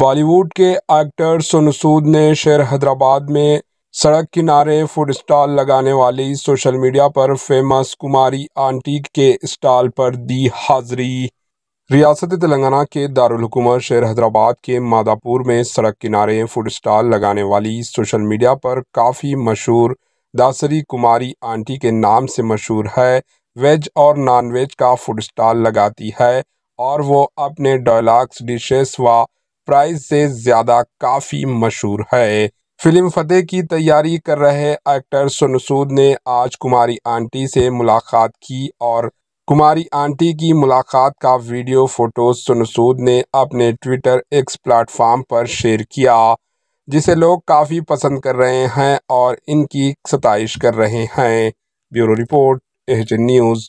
बॉलीवुड के एक्टर सोनू सूद ने शहर हैदराबाद में सड़क किनारे फूड स्टॉल लगाने वाली सोशल मीडिया पर फेमस कुमारी आंटी के स्टॉल पर दी हाजिरी रियासत तेलंगाना के दारकूमत शहर हैदराबाद के मादापुर में सड़क किनारे फूड स्टॉल लगाने वाली सोशल मीडिया पर काफ़ी मशहूर दासरी कुमारी आंटी के नाम से मशहूर है वेज और नॉन वेज का फूड स्टॉल लगाती है और वो अपने डायलाग्स डिशेस व प्राइस से ज्यादा काफी मशहूर है फिल्म फतेह की तैयारी कर रहे एक्टर सोनू ने आज कुमारी आंटी से मुलाकात की और कुमारी आंटी की मुलाकात का वीडियो फोटो सोनू सूद ने अपने ट्विटर एक्स प्लेटफॉर्म पर शेयर किया जिसे लोग काफ़ी पसंद कर रहे हैं और इनकी सताइश कर रहे हैं ब्यूरो रिपोर्ट एच न्यूज़